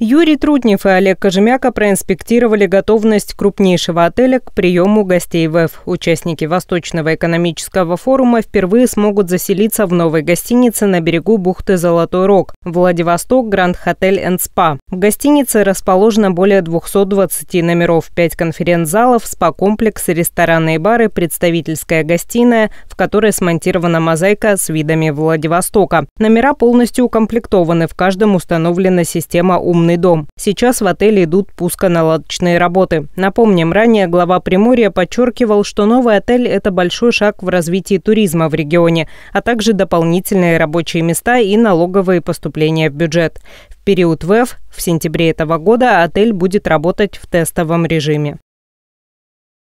Юрий Труднев и Олег Кожемяка проинспектировали готовность крупнейшего отеля к приему гостей ВЭФ. Участники Восточного экономического форума впервые смогут заселиться в новой гостинице на берегу бухты Золотой Рог, Владивосток Гранд Хотель энд Спа. В гостинице расположено более 220 номеров, 5 конференц-залов, спа-комплекс, рестораны и бары, представительская гостиная, в которой смонтирована мозаика с видами Владивостока. Номера полностью укомплектованы, в каждом установлена система умных съемный дом. Сейчас в отеле идут пусконаладочные работы. Напомним, ранее глава Приморья подчеркивал, что новый отель – это большой шаг в развитии туризма в регионе, а также дополнительные рабочие места и налоговые поступления в бюджет. В период ВЭФ в сентябре этого года отель будет работать в тестовом режиме.